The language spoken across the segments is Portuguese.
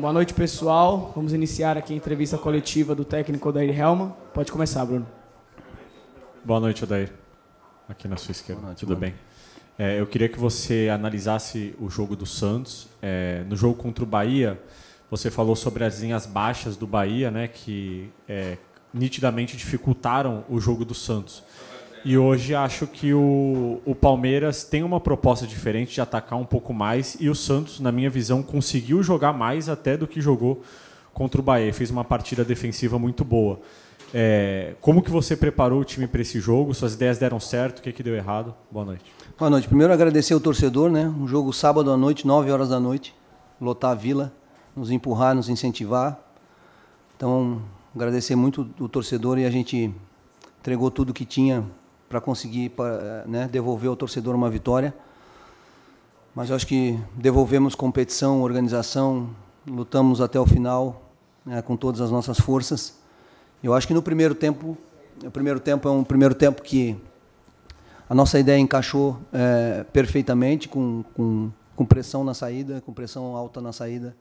Boa noite, pessoal. Vamos iniciar aqui a entrevista coletiva do técnico Odair Helma. Pode começar, Bruno. Boa noite, Odair. Aqui na sua esquerda. Noite, Tudo mano. bem? É, eu queria que você analisasse o jogo do Santos. É, no jogo contra o Bahia, você falou sobre as linhas baixas do Bahia, né, que é, nitidamente dificultaram o jogo do Santos. E hoje acho que o, o Palmeiras tem uma proposta diferente de atacar um pouco mais. E o Santos, na minha visão, conseguiu jogar mais até do que jogou contra o Bahia. Fez uma partida defensiva muito boa. É, como que você preparou o time para esse jogo? Suas ideias deram certo? O que, que deu errado? Boa noite. Boa noite. Primeiro agradecer ao torcedor, né? Um jogo sábado à noite, 9 horas da noite. Lotar a vila, nos empurrar, nos incentivar. Então, agradecer muito o torcedor e a gente entregou tudo que tinha para conseguir eh, né, devolver ao torcedor uma vitória. Mas eu acho que devolvemos competição, organização, lutamos até o final né, com todas as nossas forças. Eu acho que no primeiro tempo, o primeiro tempo é um primeiro tempo que a nossa ideia encaixou é, perfeitamente com, com, com pressão na saída, com pressão alta na saída,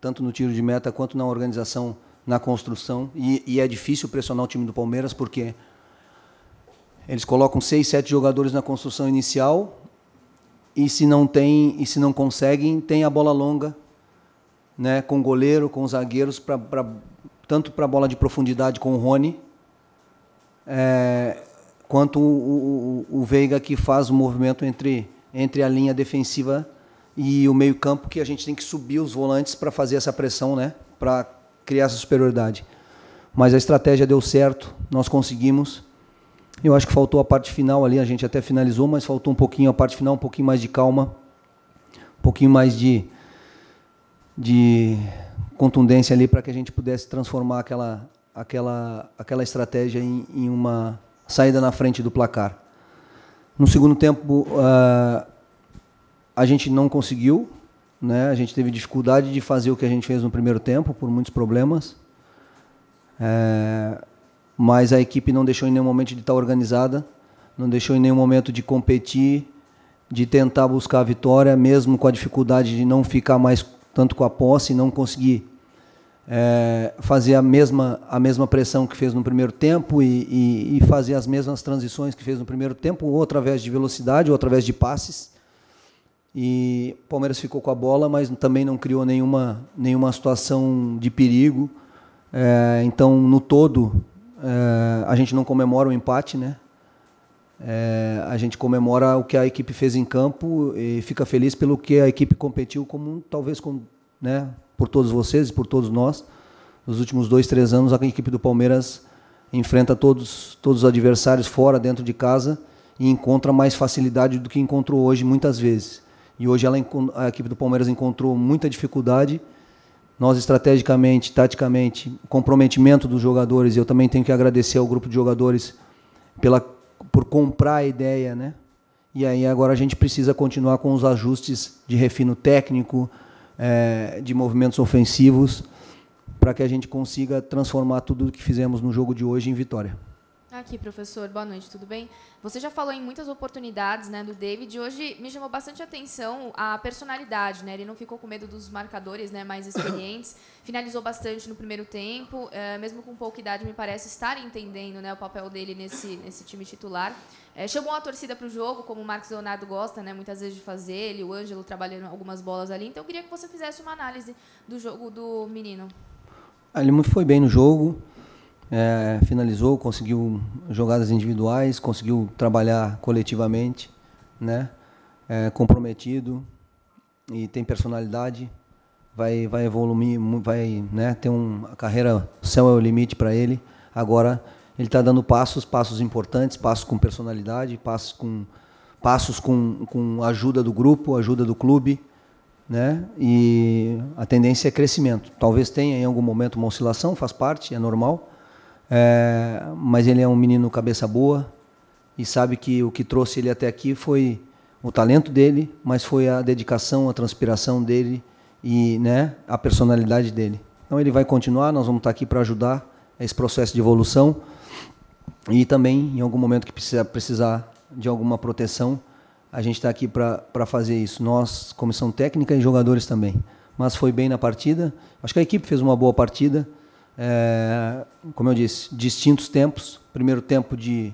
tanto no tiro de meta quanto na organização, na construção. E, e é difícil pressionar o time do Palmeiras porque eles colocam seis, sete jogadores na construção inicial e se não tem e se não conseguem tem a bola longa, né, com goleiro, com zagueiros para tanto para a bola de profundidade com o Rony, é, quanto o, o, o, Veiga que faz o movimento entre, entre a linha defensiva e o meio-campo, que a gente tem que subir os volantes para fazer essa pressão, né? para criar essa superioridade. Mas a estratégia deu certo, nós conseguimos. Eu acho que faltou a parte final ali, a gente até finalizou, mas faltou um pouquinho a parte final, um pouquinho mais de calma, um pouquinho mais de, de contundência ali para que a gente pudesse transformar aquela, aquela, aquela estratégia em, em, uma saída na frente do placar. No segundo tempo, uh, a gente não conseguiu, né? a gente teve dificuldade de fazer o que a gente fez no primeiro tempo, por muitos problemas. É, mas a equipe não deixou em nenhum momento de estar organizada, não deixou em nenhum momento de competir, de tentar buscar a vitória, mesmo com a dificuldade de não ficar mais tanto com a posse, não conseguir é, fazer a mesma, a mesma pressão que fez no primeiro tempo e, e, e, fazer as mesmas transições que fez no primeiro tempo, ou através de velocidade, ou através de passes. E o Palmeiras ficou com a bola, mas também não criou nenhuma, nenhuma situação de perigo. É, então, no todo, é, a gente não comemora o empate, né? É, a gente comemora o que a equipe fez em campo e fica feliz pelo que a equipe competiu, como talvez com, né, por todos vocês e por todos nós. Nos últimos dois, três anos, a equipe do Palmeiras enfrenta todos, todos os adversários fora, dentro de casa e encontra mais facilidade do que encontrou hoje muitas vezes. E hoje ela, a equipe do Palmeiras encontrou muita dificuldade nós estrategicamente, taticamente, comprometimento dos jogadores. Eu também tenho que agradecer ao grupo de jogadores pela por comprar a ideia, né? E aí agora a gente precisa continuar com os ajustes de refino técnico, é, de movimentos ofensivos, para que a gente consiga transformar tudo o que fizemos no jogo de hoje em vitória. Tá aqui, professor, boa noite, tudo bem? Você já falou em muitas oportunidades né, do David. Hoje me chamou bastante atenção a personalidade, né? Ele não ficou com medo dos marcadores né, mais experientes, finalizou bastante no primeiro tempo, é, mesmo com pouca idade, me parece estar entendendo né, o papel dele nesse, nesse time titular. É, chamou a torcida para o jogo, como o Marcos Leonardo gosta né, muitas vezes de fazer, ele, o Ângelo trabalhando algumas bolas ali. Então eu queria que você fizesse uma análise do jogo do menino. Ele foi bem no jogo é, finalizou, conseguiu jogadas individuais, conseguiu trabalhar coletivamente, né? É comprometido e tem personalidade, vai vai evoluir, vai né, ter uma carreira, o céu é o limite para ele. Agora ele está dando passos, passos importantes, passos com personalidade, passos com passos com, com ajuda do grupo, ajuda do clube, né? E a tendência é crescimento. Talvez tenha em algum momento uma oscilação, faz parte, é normal, é, mas ele é um menino cabeça boa e sabe que o que trouxe ele até aqui foi o talento dele, mas foi a dedicação, a transpiração dele e né, a personalidade dele. Então ele vai continuar, nós vamos estar aqui para ajudar esse processo de evolução e também em algum momento que precisa, precisar de alguma proteção, a gente está aqui para fazer isso. Nós, comissão técnica e jogadores também. Mas foi bem na partida. Acho que a equipe fez uma boa partida é, como eu disse, distintos tempos. Primeiro tempo de,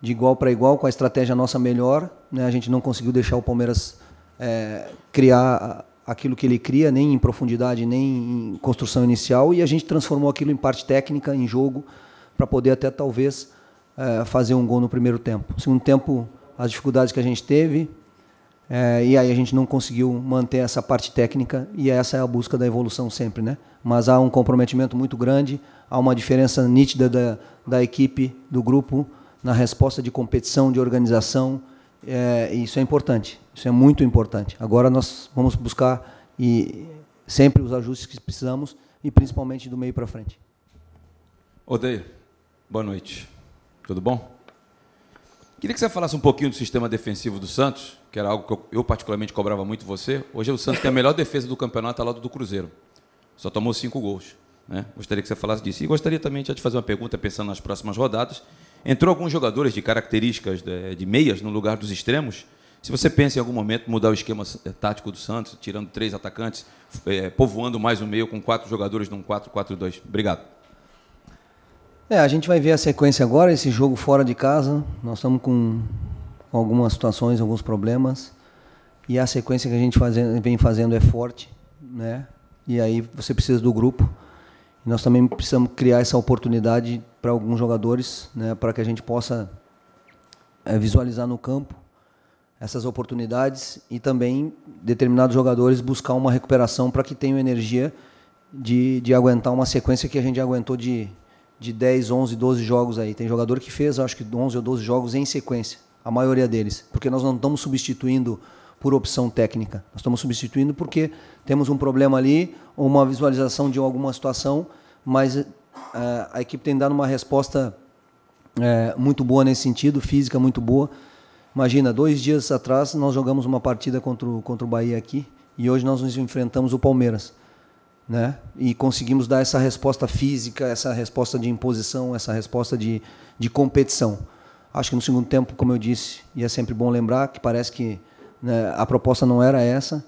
de igual para igual, com a estratégia nossa melhor. Né? A gente não conseguiu deixar o Palmeiras é, criar aquilo que ele cria, nem em profundidade, nem em construção inicial, e a gente transformou aquilo em parte técnica, em jogo, para poder até talvez é, fazer um gol no primeiro tempo. No segundo tempo, as dificuldades que a gente teve, é, e aí a gente não conseguiu manter essa parte técnica e essa é a busca da evolução sempre, né? Mas há um comprometimento muito grande, há uma diferença nítida da, da equipe, do grupo, na resposta de competição, de organização. É, isso é importante, isso é muito importante. Agora nós vamos buscar e sempre os ajustes que precisamos e principalmente do meio para frente. Odeio, boa noite. Tudo bom? Queria que você falasse um pouquinho do sistema defensivo do Santos, que era algo que eu, particularmente cobrava muito você. Hoje o Santos tem a melhor defesa do campeonato ao lado do Cruzeiro. Só tomou cinco gols. Né? Gostaria que você falasse disso. E gostaria também de te fazer uma pergunta, pensando nas próximas rodadas. Entrou alguns jogadores de características de, meias no lugar dos extremos. Se você pensa em algum momento mudar o esquema eh, tático do Santos, tirando três atacantes, eh, povoando mais o meio com quatro jogadores num 4-4-2. Obrigado. É, a gente vai ver a sequência agora, esse jogo fora de casa. Nós estamos com algumas situações, alguns problemas. E a sequência que a gente faz, vem fazendo é forte, né? E aí você precisa do grupo. E nós também precisamos criar essa oportunidade para alguns jogadores, né? Para que a gente possa é, visualizar no campo essas oportunidades e também determinados jogadores buscar uma recuperação para que tenham energia de, de aguentar uma sequência que a gente aguentou de de 10, 11, 12 jogos aí. Tem jogador que fez, acho que 11 ou 12 jogos em sequência, a maioria deles, porque nós não estamos substituindo por opção técnica. Nós estamos substituindo porque temos um problema ali, uma visualização de alguma situação, mas eh, a equipe tem dado uma resposta eh, muito boa nesse sentido, física muito boa. Imagina, dois dias atrás nós jogamos uma partida contra o, contra o Bahia aqui e hoje nós nos enfrentamos o Palmeiras né? E conseguimos dar essa resposta física, essa resposta de imposição, essa resposta de, de competição. Acho que no segundo tempo, como eu disse, e é sempre bom lembrar que parece que né, a proposta não era essa.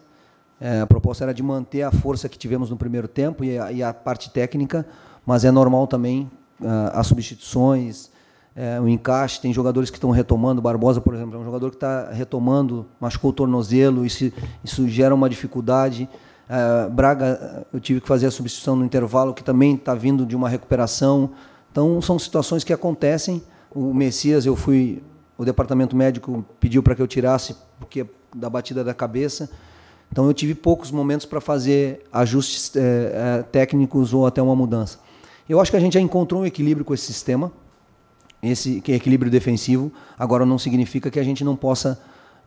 É, a proposta era de manter a força que tivemos no primeiro tempo e a, e a parte técnica, mas é normal também uh, as substituições, é, o encaixe. Tem jogadores que estão retomando. Barbosa, por exemplo, é um jogador que está retomando, machucou o tornozelo, isso, isso gera uma dificuldade. Uh, Braga, eu tive que fazer a substituição no intervalo, que também está vindo de uma recuperação. Então, são situações que acontecem. O Messias, eu fui. O departamento médico pediu para que eu tirasse, porque é da batida da cabeça. Então, eu tive poucos momentos para fazer ajustes eh, eh, técnicos ou até uma mudança. Eu acho que a gente já encontrou um equilíbrio com esse sistema, esse é equilíbrio defensivo. Agora, não significa que a gente não possa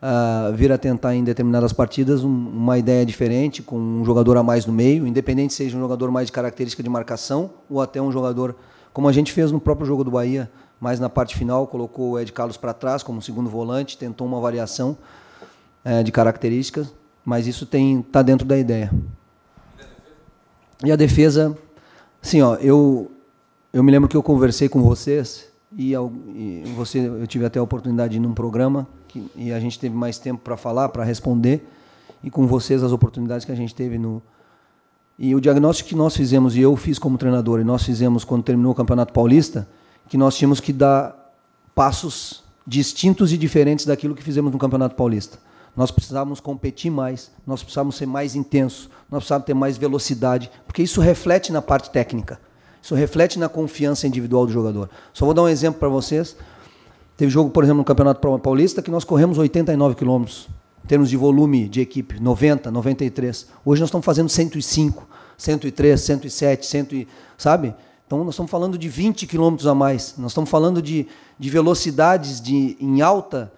uh, vir a tentar em determinadas partidas um, uma ideia diferente, com um jogador a mais no meio, independente seja um jogador mais de característica de marcação ou até um jogador, como a gente fez no próprio jogo do Bahia, mas na parte final colocou o Ed Carlos para trás como segundo volante, tentou uma variação uh, de características, mas isso está dentro da ideia. E a defesa, sim ó, eu, eu me lembro que eu conversei com vocês e, e você, eu tive até a oportunidade de ir num programa que, e a gente teve mais tempo para falar, para responder, e com vocês as oportunidades que a gente teve no. E o diagnóstico que nós fizemos, e eu fiz como treinador, e nós fizemos quando terminou o Campeonato Paulista, que nós tínhamos que dar passos distintos e diferentes daquilo que fizemos no Campeonato Paulista. Nós precisávamos competir mais, nós precisávamos ser mais intensos, nós precisávamos ter mais velocidade, porque isso reflete na parte técnica. Isso reflete na confiança individual do jogador. Só vou dar um exemplo para vocês. Teve jogo, por exemplo, no Campeonato Paulista, que nós corremos 89 quilômetros, em termos de volume de equipe, 90, 93. Hoje nós estamos fazendo 105, 103, 107, 100, sabe? Então nós estamos falando de 20 quilômetros a mais. Nós estamos falando de, de velocidades de, em alta.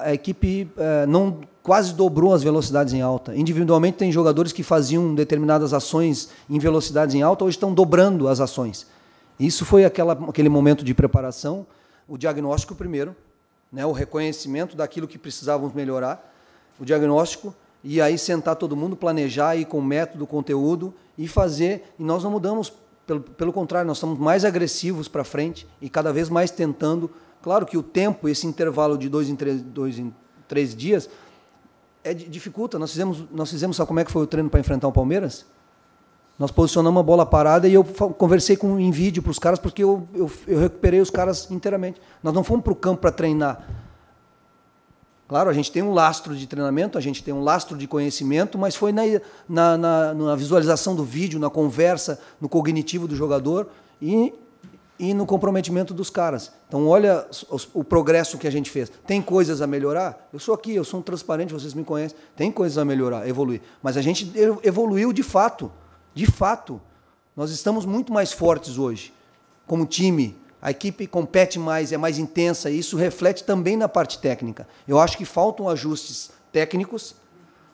A equipe é, não quase dobrou as velocidades em alta. Individualmente tem jogadores que faziam determinadas ações em velocidades em alta, hoje estão dobrando as ações. Isso foi aquela, aquele momento de preparação o diagnóstico primeiro, né, o reconhecimento daquilo que precisávamos melhorar, o diagnóstico, e aí sentar todo mundo, planejar e com método, conteúdo e fazer. E nós não mudamos, pelo, pelo contrário, nós estamos mais agressivos para frente e cada vez mais tentando. Claro que o tempo, esse intervalo de dois em três, dois em três dias, é, dificulta. Nós fizemos, nós fizemos, sabe como é que foi o treino para enfrentar o Palmeiras? Nós posicionamos uma bola parada e eu conversei com em vídeo para os caras, porque eu, eu, eu, recuperei os caras inteiramente. Nós não fomos para o campo para treinar. Claro, a gente tem um lastro de treinamento, a gente tem um lastro de conhecimento, mas foi na, na, na, na visualização do vídeo, na conversa, no cognitivo do jogador e, e no comprometimento dos caras. Então, olha o, o, progresso que a gente fez. Tem coisas a melhorar? Eu sou aqui, eu sou um transparente, vocês me conhecem. Tem coisas a melhorar, evoluir. Mas a gente evoluiu de fato. De fato, nós estamos muito mais fortes hoje, como time. A equipe compete mais, é mais intensa, e isso reflete também na parte técnica. Eu acho que faltam ajustes técnicos,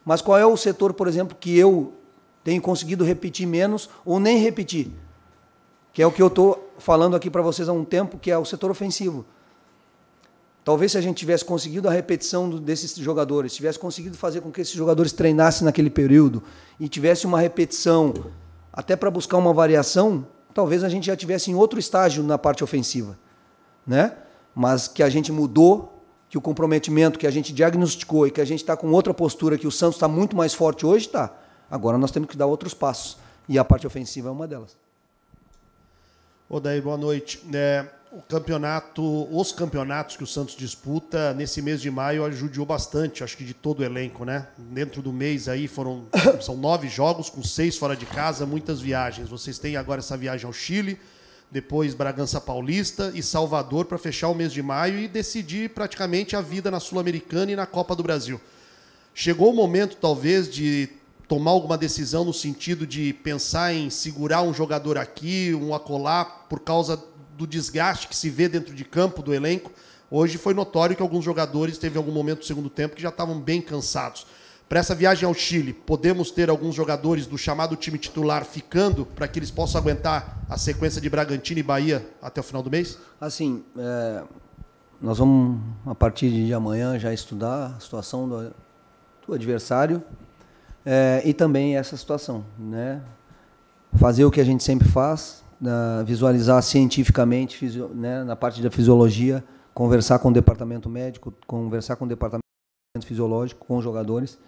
mas qual é o setor, por exemplo, que eu tenho conseguido repetir menos ou nem repetir? Que é o que eu estou falando aqui para vocês há um tempo, que é o setor ofensivo. Talvez se a gente tivesse conseguido a repetição desses jogadores, tivesse conseguido fazer com que esses jogadores treinassem naquele período e tivesse uma repetição, até para buscar uma variação, talvez a gente já tivesse em outro estágio na parte ofensiva, né? Mas que a gente mudou, que o comprometimento que a gente diagnosticou e que a gente está com outra postura, que o Santos está muito mais forte hoje, tá? Agora nós temos que dar outros passos e a parte ofensiva é uma delas. Ô, Daí, boa noite. É, o campeonato, os campeonatos que o Santos disputa nesse mês de maio ajudou bastante, acho que de todo o elenco, né? Dentro do mês aí foram são nove jogos com seis fora de casa, muitas viagens. Vocês têm agora essa viagem ao Chile, depois Bragança Paulista e Salvador para fechar o mês de maio e decidir praticamente a vida na Sul-Americana e na Copa do Brasil. Chegou o momento talvez de tomar alguma decisão no sentido de pensar em segurar um jogador aqui, um acolá por causa do desgaste que se vê dentro de campo do elenco. Hoje foi notório que alguns jogadores teve algum momento do segundo tempo que já estavam bem cansados. Para essa viagem ao Chile, podemos ter alguns jogadores do chamado time titular ficando para que eles possam aguentar a sequência de Bragantino e Bahia até o final do mês? Assim, é, nós vamos, a partir de amanhã, já estudar a situação do, do adversário é, e também essa situação. Né? Fazer o que a gente sempre faz, da visualizar cientificamente, fisio, né, na parte da fisiologia, conversar com o departamento médico, conversar com o departamento fisiológico, com os jogadores,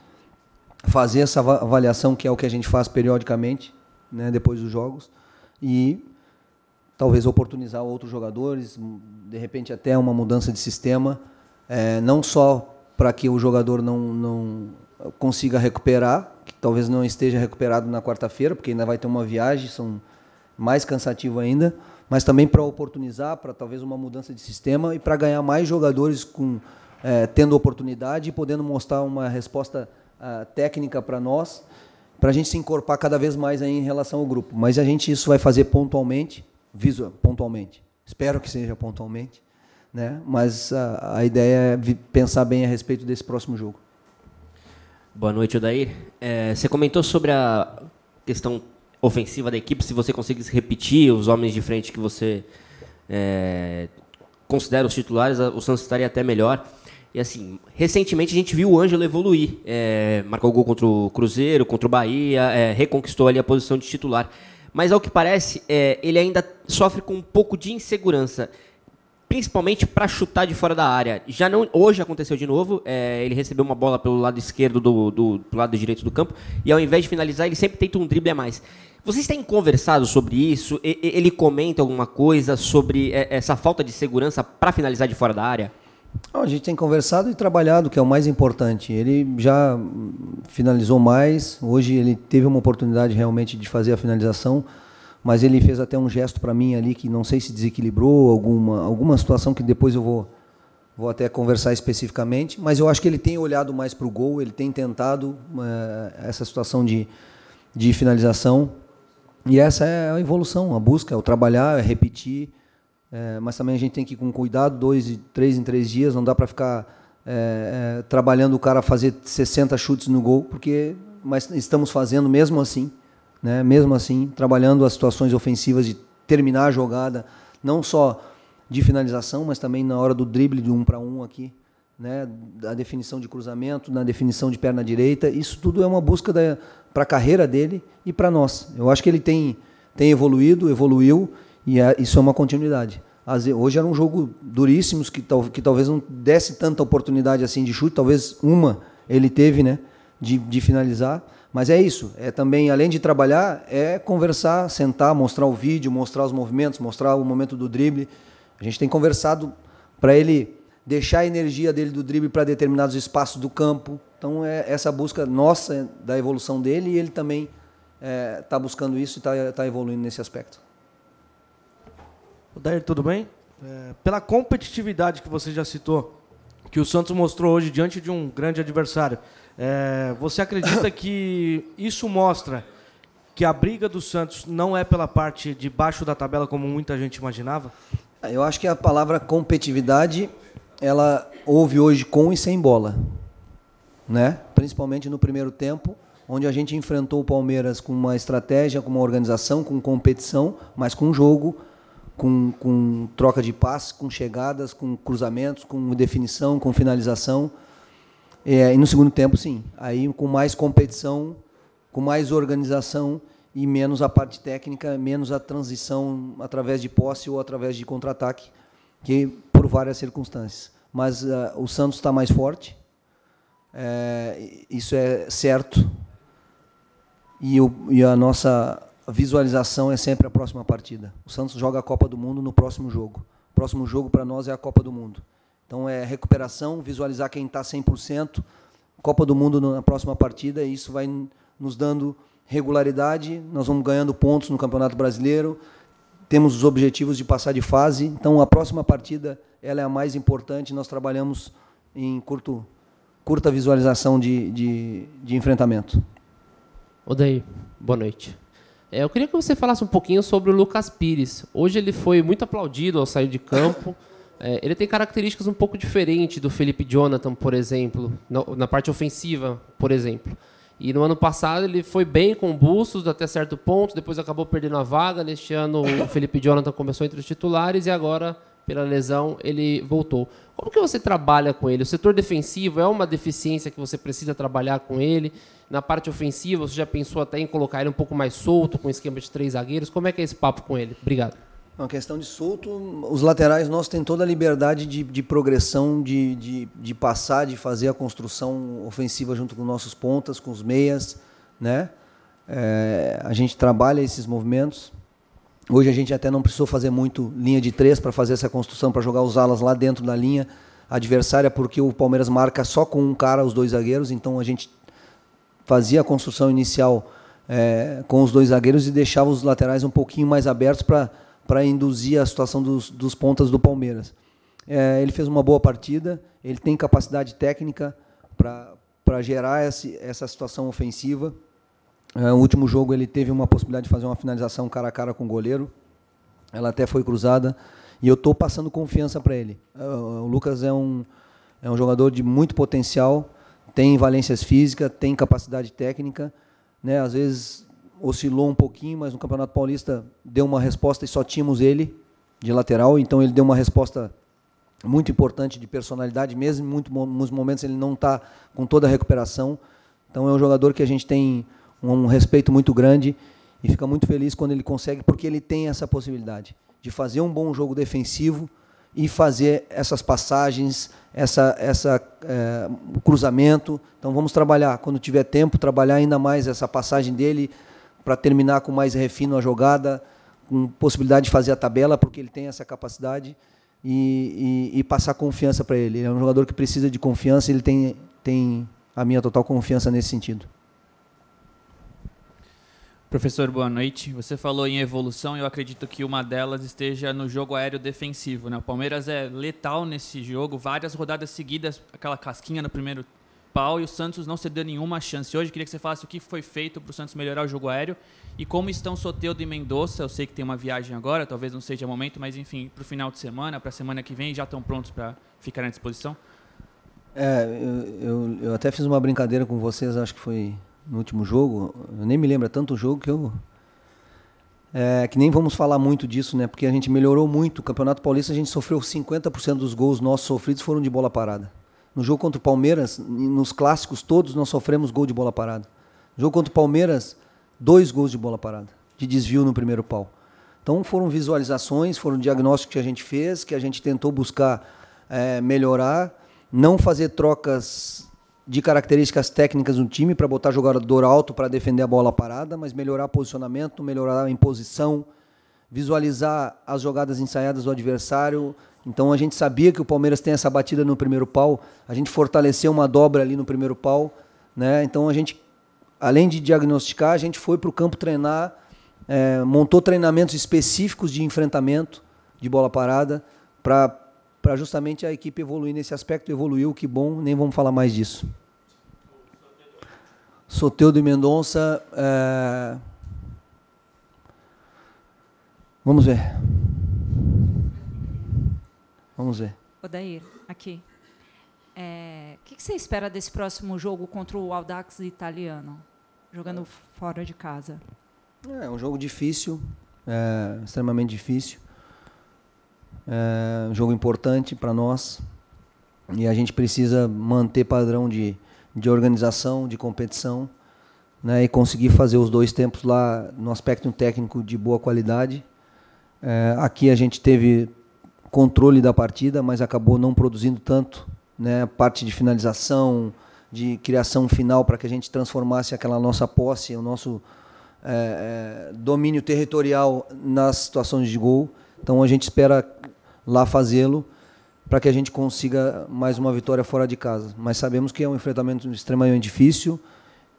fazer essa avaliação que é o que a gente faz periodicamente, né, depois dos jogos, e talvez oportunizar outros jogadores, de repente até uma mudança de sistema, é, não só para que o jogador não, não consiga recuperar, que talvez não esteja recuperado na quarta-feira, porque ainda vai ter uma viagem, são mais cansativo ainda, mas também para oportunizar, para talvez uma mudança de sistema e para ganhar mais jogadores com é, tendo oportunidade e podendo mostrar uma resposta ah, técnica para nós, para a gente se incorporar cada vez mais em relação ao grupo. Mas a gente isso vai fazer pontualmente, visual, pontualmente. Espero que seja pontualmente, né? Mas a, a ideia é pensar bem a respeito desse próximo jogo. Boa noite, Odair. É, você comentou sobre a questão ofensiva da equipe, se você conseguisse repetir os homens de frente que você é, considera os titulares, o Santos estaria até melhor. E assim, recentemente a gente viu o Ângelo evoluir. É, marcou gol contra o Cruzeiro, contra o Bahia, é, reconquistou ali a posição de titular. Mas ao que parece, é, ele ainda sofre com um pouco de insegurança principalmente para chutar de fora da área. Já não, hoje aconteceu de novo. É, ele recebeu uma bola pelo lado esquerdo do, do lado direito do campo e ao invés de finalizar, ele sempre tenta um drible a mais. Vocês têm conversado sobre isso? E, ele comenta alguma coisa sobre é, essa falta de segurança para finalizar de fora da área? Não, a gente tem conversado e trabalhado, que é o mais importante. Ele já finalizou mais. Hoje ele teve uma oportunidade realmente de fazer a finalização mas ele fez até um gesto para mim ali que não sei se desequilibrou alguma alguma situação que depois eu vou vou até conversar especificamente, mas eu acho que ele tem olhado mais para o gol, ele tem tentado eh, essa situação de, de finalização e essa é a evolução, a busca, é o trabalhar, é repetir, é, mas também a gente tem que ir com cuidado, dois, três em três dias, não dá para ficar é, é, trabalhando o cara fazer 60 chutes no gol, porque mas estamos fazendo mesmo assim, né? mesmo assim, trabalhando as situações ofensivas de terminar a jogada, não só de finalização, mas também na hora do drible de um para um aqui, né? da definição de cruzamento, na definição de perna direita. Isso tudo é uma busca para a carreira dele e para nós. Eu acho que ele tem, tem evoluído, evoluiu, e é, isso é uma continuidade. hoje era um jogo duríssimo, que, tal, que talvez não desse tanta oportunidade assim de chute, talvez uma ele teve, né? de, de finalizar. Mas é isso. É também, além de trabalhar, é conversar, sentar, mostrar o vídeo, mostrar os movimentos, mostrar o momento do drible. A gente tem conversado para ele deixar a energia dele do drible para determinados espaços do campo. Então é essa busca nossa da evolução dele e ele também está é, tá buscando isso e está tá evoluindo nesse aspecto. Dair tudo bem? É, pela competitividade que você já citou, que o Santos mostrou hoje diante de um grande adversário, é, você acredita que isso mostra que a briga do Santos não é pela parte de baixo da tabela como muita gente imaginava? É, eu acho que a palavra competitividade ela houve hoje com e sem bola, né? Principalmente no primeiro tempo, onde a gente enfrentou o Palmeiras com uma estratégia, com uma organização, com competição, mas com jogo, com, com troca de passes, com chegadas, com cruzamentos, com definição, com finalização. É, e no segundo tempo, sim. Aí com mais competição, com mais organização e menos a parte técnica, menos a transição através de posse ou através de contra-ataque, que por várias circunstâncias. Mas uh, o Santos está mais forte, é, isso é certo. E, o, e a nossa visualização é sempre a próxima partida. O Santos joga a Copa do Mundo no próximo jogo. O próximo jogo para nós é a Copa do Mundo. Então é recuperação, visualizar quem está 100%, Copa do Mundo na próxima partida, e isso vai nos dando regularidade, nós vamos ganhando pontos no Campeonato Brasileiro, temos os objetivos de passar de fase, então a próxima partida ela é a mais importante, nós trabalhamos em curto, curta visualização de, de, de enfrentamento. Odaí, boa noite. É, eu queria que você falasse um pouquinho sobre o Lucas Pires. Hoje ele foi muito aplaudido ao sair de campo. É, ele tem características um pouco diferentes do Felipe Jonathan, por exemplo, na parte ofensiva, por exemplo. E no ano passado ele foi bem com Bustos até certo ponto, depois acabou perdendo a vaga. Neste ano o Felipe Jonathan começou entre os titulares e agora, pela lesão, ele voltou. Como que você trabalha com ele? O setor defensivo é uma deficiência que você precisa trabalhar com ele? Na parte ofensiva, você já pensou até em colocar ele um pouco mais solto, com esquema de três zagueiros? Como é que é esse papo com ele? Obrigado. É uma questão de solto, os laterais nossos têm toda a liberdade de, de progressão, de, de, de, passar, de fazer a construção ofensiva junto com nossos pontas, com os meias, né? É, a gente trabalha esses movimentos. Hoje a gente até não precisou fazer muito linha de três para fazer essa construção, para jogar os alas lá dentro da linha adversária, porque o Palmeiras marca só com um cara os dois zagueiros, então a gente fazia a construção inicial é, com os dois zagueiros e deixava os laterais um pouquinho mais abertos para para induzir a situação dos, dos pontas do Palmeiras. É, ele fez uma boa partida, ele tem capacidade técnica para gerar esse, essa situação ofensiva. É, no último jogo ele teve uma possibilidade de fazer uma finalização cara a cara com o goleiro, ela até foi cruzada, e eu estou passando confiança para ele. É, o Lucas é um, é um jogador de muito potencial, tem valências físicas, tem capacidade técnica, né? às vezes oscilou um pouquinho, mas no Campeonato Paulista deu uma resposta e só tínhamos ele de lateral, então ele deu uma resposta muito importante de personalidade, mesmo em muitos momentos ele não está com toda a recuperação. Então é um jogador que a gente tem um respeito muito grande e fica muito feliz quando ele consegue, porque ele tem essa possibilidade de fazer um bom jogo defensivo e fazer essas passagens, essa, essa é, cruzamento. Então vamos trabalhar quando tiver tempo, trabalhar ainda mais essa passagem dele, para terminar com mais refino a jogada, com possibilidade de fazer a tabela, porque ele tem essa capacidade, e, e, e passar confiança para ele. Ele é um jogador que precisa de confiança, ele tem, tem a minha total confiança nesse sentido. Professor, boa noite. Você falou em evolução e eu acredito que uma delas esteja no jogo aéreo defensivo. Né? O Palmeiras é letal nesse jogo, várias rodadas seguidas, aquela casquinha no primeiro pau e o Santos não cedeu nenhuma chance. Hoje queria que você falasse o que foi feito para o Santos melhorar o jogo aéreo e como estão Soteldo e Mendonça. Eu sei que tem uma viagem agora, talvez não seja momento, mas enfim, para o final de semana, para a semana que vem, já estão prontos para ficar à disposição? É, eu, eu, eu, até fiz uma brincadeira com vocês, acho que foi no último jogo. Eu nem me lembro é tanto o jogo que eu. É, que nem vamos falar muito disso, né? Porque a gente melhorou muito. O Campeonato Paulista a gente sofreu 50% dos gols nossos sofridos foram de bola parada. No jogo contra o Palmeiras, nos clássicos todos, nós sofremos gol de bola parada. No jogo contra o Palmeiras, dois gols de bola parada, de desvio no primeiro pau. Então foram visualizações, foram diagnósticos que a gente fez, que a gente tentou buscar é, melhorar, não fazer trocas de características técnicas no time para botar jogador alto para defender a bola parada, mas melhorar posicionamento, melhorar a imposição, visualizar as jogadas ensaiadas do adversário, então a gente sabia que o Palmeiras tem essa batida no primeiro pau, a gente fortaleceu uma dobra ali no primeiro pau, né? Então a gente, além de diagnosticar, a gente foi para o campo treinar, é, montou treinamentos específicos de enfrentamento de bola parada para para justamente a equipe evoluir nesse aspecto. Evoluiu, que bom, nem vamos falar mais disso. Soteudo e Mendonça. É... Vamos ver. Vamos ver. Odair, aqui. É, o é, que, que, você espera desse próximo jogo contra o Audax italiano, jogando é. fora de casa? É um jogo difícil, é, extremamente difícil. É um jogo importante para nós e a gente precisa manter padrão de, de organização, de competição né, e conseguir fazer os dois tempos lá no aspecto técnico de boa qualidade. É, aqui a gente teve controle da partida, mas acabou não produzindo tanto, né? Parte de finalização, de criação final para que a gente transformasse aquela nossa posse, o nosso é, é, domínio territorial nas situações de gol. Então a gente espera lá fazê-lo para que a gente consiga mais uma vitória fora de casa. Mas sabemos que é um enfrentamento extremamente difícil.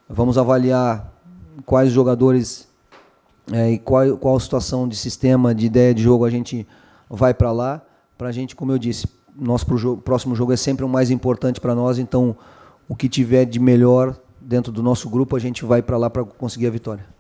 Vamos avaliar quais jogadores é, e qual, qual situação de sistema, de ideia de jogo a gente vai para lá, para a gente, como eu disse, nosso próximo jogo é sempre o mais importante para nós, então o que tiver de melhor dentro do nosso grupo, a gente vai para lá para conseguir a vitória.